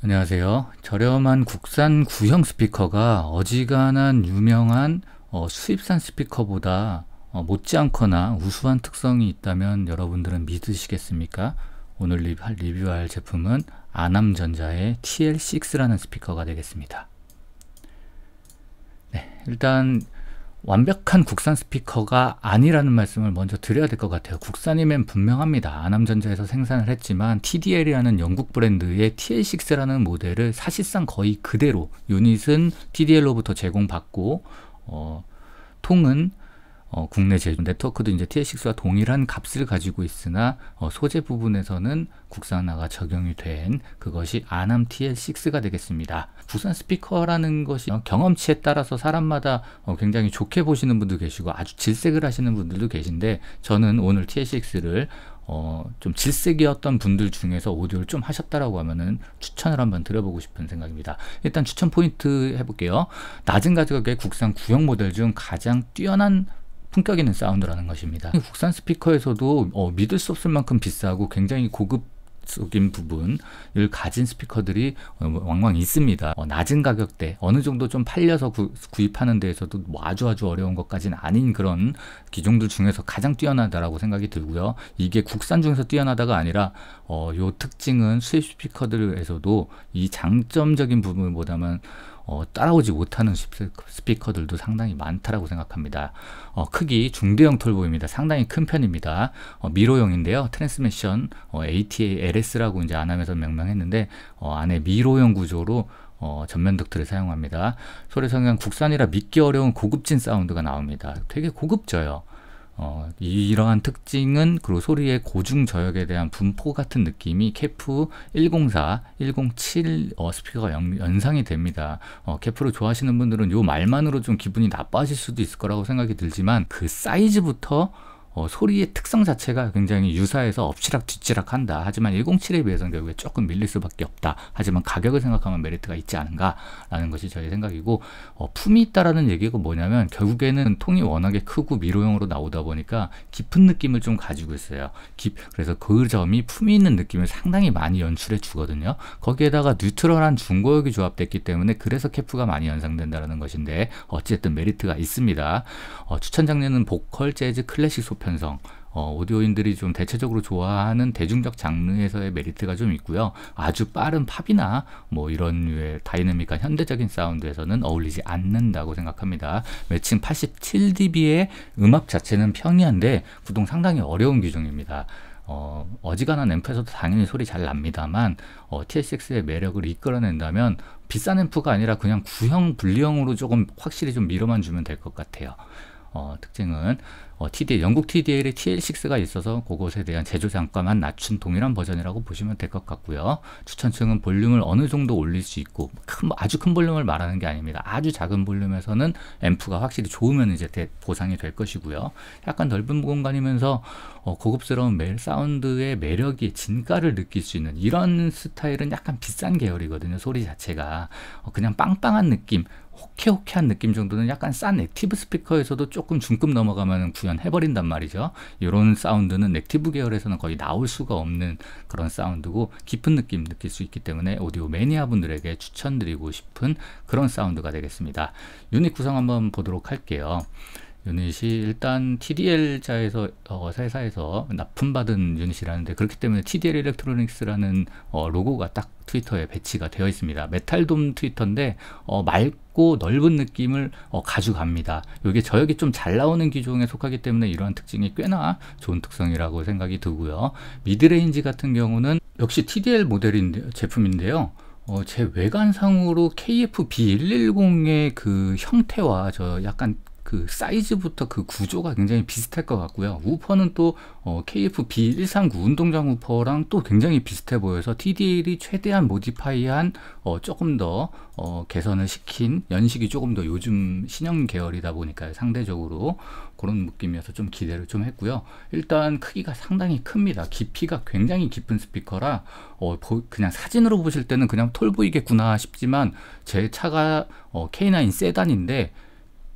안녕하세요. 저렴한 국산 구형 스피커가 어지간한 유명한 어, 수입산 스피커보다 어, 못지않거나 우수한 특성이 있다면 여러분들은 믿으시겠습니까? 오늘 리, 리뷰할 제품은 아남전자의 TL6라는 스피커가 되겠습니다. 네, 일단 완벽한 국산 스피커가 아니라는 말씀을 먼저 드려야 될 것 같아요. 국산이면 분명합니다. 아남전자에서 생산을 했지만 TDL이라는 영국 브랜드의 TL6라는 모델을 사실상 거의 그대로 유닛은 TDL로부터 제공받고 어, 통은 어, 국내 제조 네트워크도 이제 TS6와 동일한 값을 가지고 있으나 어, 소재 부분에서는 국산화가 적용이 된 그것이 아남 TL6가 되겠습니다. 국산 스피커라는 것이 경험치에 따라서 사람마다 어, 굉장히 좋게 보시는 분도 계시고 아주 질색을 하시는 분들도 계신데 저는 오늘 TL6를 어, 좀 질색이었던 분들 중에서 오디오를 좀 하셨다라고 하면은 추천을 한번 드려보고 싶은 생각입니다. 일단 추천 포인트 해볼게요. 낮은 가격의 국산 구형 모델 중 가장 뛰어난 품격 있는 사운드라는 것입니다. 음. 국산 스피커에서도 어, 믿을 수 없을 만큼 비싸고 굉장히 고급 속인 부분을 가진 스피커들이 어, 왕왕 있습니다. 어, 낮은 가격대 어느 정도 좀 팔려서 구, 입하는 데에서도 뭐 아주 아주 어려운 것까지는 아닌 그런 기종들 중에서 가장 뛰어나다라고 생각이 들고요. 이게 국산 중에서 뛰어나다가 아니라 어, 요 특징은 수입 스피커들에서도 이 장점적인 부분보다는 어, 따라오지 못하는 스피커들도 상당히 많다라고 생각합니다. 어, 크기 중대형 톨보입니다. 상당히 큰 편입니다. 어, 미로형인데요. 트랜스미션 ATA 어, LS라고 이제 안함에서 명명했는데 어, 안에 미로형 구조로 어, 전면 덕트를 사용합니다. 소리 성향 국산이라 믿기 어려운 고급진 사운드가 나옵니다. 되게 고급져요. 어, 이러한 특징은 그리고 소리의 고중 저역에 대한 분포 같은 느낌이 캐프 104, 107 어, 스피커가 연, 상이 됩니다. 어, 캐프를 좋아하시는 분들은 요 말만으로 좀 기분이 나빠질 수도 있을 거라고 생각이 들지만 그 사이즈부터 어, 소리의 특성 자체가 굉장히 유사해서 엎치락 뒤치락 한다. 하지만 107에 비해서는 결국에 조금 밀릴 수밖에 없다. 하지만 가격을 생각하면 메리트가 있지 않은가라는 것이 저희 생각이고 어, 품이 있다라는 얘기가 뭐냐면 결국에는 통이 워낙에 크고 미로형으로 나오다 보니까 깊은 느낌을 좀 가지고 있어요. 깊, 그래서 그 점이 품이 있는 느낌을 상당히 많이 연출해 주거든요. 거기에다가 뉴트럴한 중고역이 조합됐기 때문에 그래서 캐프가 많이 연상된다는 것인데 어찌됐든 메리트가 있습니다. 어, 추천 장르는 보컬, 재즈, 클래식 소편 편성, 어, 오디오인들이 좀 대체적으로 좋아하는 대중적 장르에서의 메리트가 좀 있고요. 아주 빠른 팝이나 뭐 이런 류의 다이내믹한 현대적인 사운드에서는 어울리지 않는다고 생각합니다. 매칭 87dB의 음악 자체는 평이한데 구동 상당히 어려운 규정입니다. 어, 어지간한 앰프에서도 당연히 소리 잘 납니다만 어, TSX의 매력을 이끌어낸다면 비싼 앰프가 아니라 그냥 구형 분리형으로 조금 확실히 좀 밀어만 주면 될 것 같아요. 어, 특징은 어, t d 영국 t d l 의 TL6가 있어서 그것에 대한 제조 장가만 낮춘 동일한 버전이라고 보시면 될 것 같고요. 추천층은 볼륨을 어느 정도 올릴 수 있고 큰, 아주 큰 볼륨을 말하는 게 아닙니다. 아주 작은 볼륨에서는 앰프가 확실히 좋으면 이제 대, 보상이 될 것이고요. 약간 넓은 공간이면서 어, 고급스러운 멜 사운드의 매력이 진가를 느낄 수 있는 이런 스타일은 약간 비싼 계열이거든요. 소리 자체가 어, 그냥 빵빵한 느낌 호쾌호쾌한 느낌 정도는 약간 싼 액티브 스피커에서도 조금 중급 넘어가면 구현해버린단 말이죠. 이런 사운드는 액티브 계열에서는 거의 나올 수가 없는 그런 사운드고 깊은 느낌 느낄 수 있기 때문에 오디오 매니아 분들에게 추천드리고 싶은 그런 사운드가 되겠습니다. 유닛 구성 한번 보도록 할게요. 유닛이 일단 TDL자에서 어, 회사에서 납품받은 유닛이라는데 그렇기 때문에 TDL 일렉트로닉스라는 어, 로고가 딱 트위터에 배치가 되어 있습니다. 메탈돔 트위터인데 어, 맑고 넓은 느낌을 어, 가져갑니다. 이게 저역이 좀 잘 나오는 기종에 속하기 때문에 이러한 특징이 꽤나 좋은 특성이라고 생각이 들고요 미드레인지 같은 경우는 역시 TDL 모델인 제품인데요. 어, 제 외관상으로 KF-B110의 그 형태와 저 약간 그 사이즈부터 그 구조가 굉장히 비슷할 것 같고요. 우퍼는 또 어, KFB139 운동장 우퍼랑 또 굉장히 비슷해 보여서 TDL이 최대한 모디파이한 어, 조금 더 어, 개선을 시킨 연식이 조금 더 요즘 신형 계열이다 보니까 상대적으로 그런 느낌이어서 좀 기대를 좀 했고요. 일단 크기가 상당히 큽니다. 깊이가 굉장히 깊은 스피커라 어, 그냥 사진으로 보실 때는 그냥 톨 보이겠구나 싶지만 제 차가 어, K9 세단인데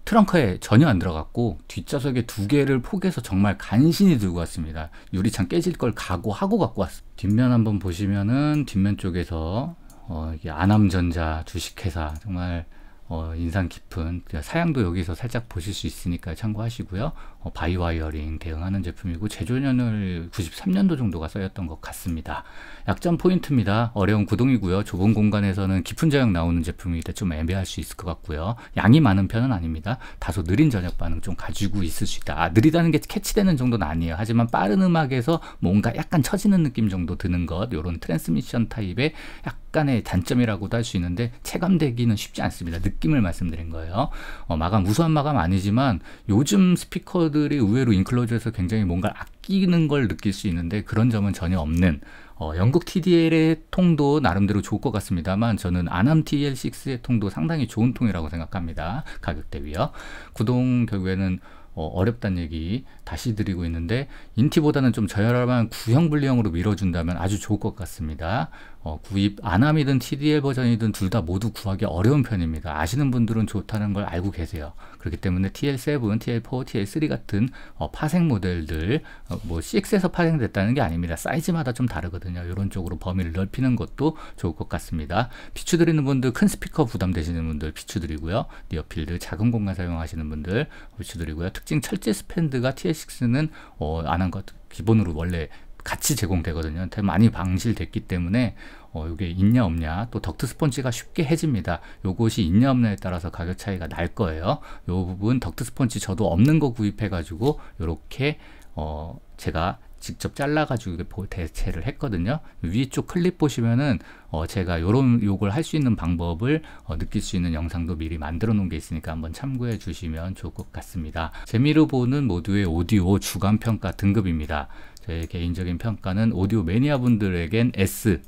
트렁크에 전혀 안 들어갔고 뒷좌석에 두 개를 포개서 정말 간신히 들고 왔습니다. 유리창 깨질 걸 각오하고 갖고 왔어. 뒷면 한번 보시면은 뒷면 쪽에서 어, 이게 안암전자 주식회사 정말 어, 인상 깊은 그 사양도 여기서 살짝 보실 수 있으니까 참고하시고요. 어, 바이 와이어링 대응하는 제품이고 제조년을 93년도 정도가 써였던 것 같습니다. 약점 포인트입니다. 어려운 구동이고요. 좁은 공간에서는 깊은 저역 나오는 제품이라 좀 애매할 수 있을 것 같고요. 양이 많은 편은 아닙니다. 다소 느린 저역 반응 좀 가지고 있을 수 있다. 아, 느리다는 게 캐치되는 정도는 아니에요. 하지만 빠른 음악에서 뭔가 약간 처지는 느낌 정도 드는 것, 이런 트랜스미션 타입의 약간 약간의 단점이라고도 할 수 있는데 체감되기는 쉽지 않습니다. 느낌을 말씀드린 거예요. 어, 마감 우수한 마감 아니지만 요즘 스피커들이 의외로 인클로즈에서 굉장히 뭔가 아끼는 걸 느낄 수 있는데 그런 점은 전혀 없는 어, 영국 TDL의 통도 나름대로 좋을 것 같습니다만 저는 아남 TL6의 통도 상당히 좋은 통이라고 생각합니다. 가격대비요. 구동 결국에는 어, 렵다는 얘기 다시 드리고 있는데 인티보다는 좀 저열한 구형 분리형으로 밀어준다면 아주 좋을 것 같습니다. 어, 구입 안함이든 TDL 버전이든 둘 다 모두 구하기 어려운 편입니다. 아시는 분들은 좋다는 걸 알고 계세요. 그렇기 때문에 TL7, TL4, TL3 같은 어, 파생 모델들 어, 뭐 6에서 파생됐다는 게 아닙니다. 사이즈마다 좀 다르거든요. 이런 쪽으로 범위를 넓히는 것도 좋을 것 같습니다. 비추드리는 분들 큰 스피커 부담되시는 분들 비추드리고요. 니어필드 작은 공간 사용하시는 분들 비추드리고요. 특징 철제 스팬드가 TS6는 어, 안한것 기본으로 원래 같이 제공되거든요. 많이 방실됐기 때문에 어, 이게 있냐 없냐 또 덕트 스펀지가 쉽게 해집니다. 요것이 있냐 없냐에 따라서 가격 차이가 날 거예요. 요 부분 덕트 스펀지 저도 없는 거 구입해 가지고 요렇게 어, 제가 직접 잘라가지고 대체를 했거든요. 위쪽 클립 보시면은 어 제가 요런 욕을 할 수 있는 방법을 어 느낄 수 있는 영상도 미리 만들어 놓은 게 있으니까 한번 참고해 주시면 좋을 것 같습니다. 재미로 보는 모두의 오디오 주간 평가 등급입니다. 저의 개인적인 평가는 오디오 매니아 분들에겐 S,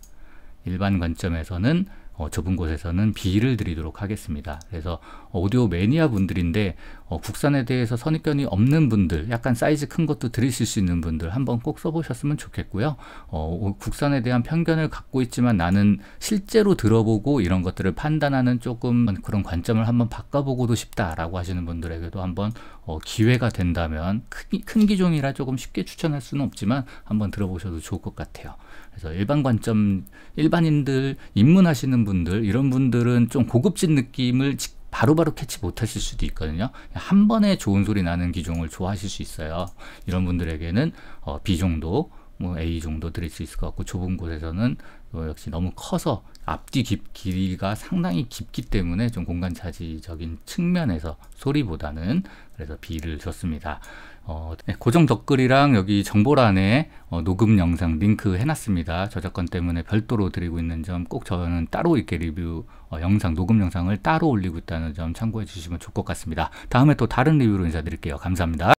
일반 관점에서는 어, 좁은 곳에서는 B를 드리도록 하겠습니다. 그래서 오디오 매니아 분들인데 어, 국산에 대해서 선입견이 없는 분들, 약간 사이즈 큰 것도 들으실 수 있는 분들 한번 꼭 써보셨으면 좋겠고요. 어, 국산에 대한 편견을 갖고 있지만 나는 실제로 들어보고 이런 것들을 판단하는 조금 그런 관점을 한번 바꿔보고도 싶다라고 하시는 분들에게도 한번 어, 기회가 된다면 큰, 큰 기종이라 조금 쉽게 추천할 수는 없지만 한번 들어보셔도 좋을 것 같아요. 그래서 일반 관점, 일반인들, 입문하시는 분들, 이런 분들은 좀 고급진 느낌을 직 바로바로 캐치 못하실 수도 있거든요. 한 번에 좋은 소리 나는 기종을 좋아하실 수 있어요. 이런 분들에게는 어, B 정도, 뭐 A 정도 드릴 수 있을 것 같고 좁은 곳에서는 어, 역시 너무 커서 앞뒤 깊, 길이가 상당히 깊기 때문에 좀 공간 차지적인 측면에서 소리보다는 그래서 B를 줬습니다. 어, 네, 고정 댓글이랑 여기 정보란에 어, 녹음 영상 링크 해놨습니다. 저작권 때문에 별도로 드리고 있는 점 꼭 저는 따로 이렇게 리뷰 어, 영상 녹음 영상을 따로 올리고 있다는 점 참고해 주시면 좋을 것 같습니다. 다음에 또 다른 리뷰로 인사드릴게요. 감사합니다.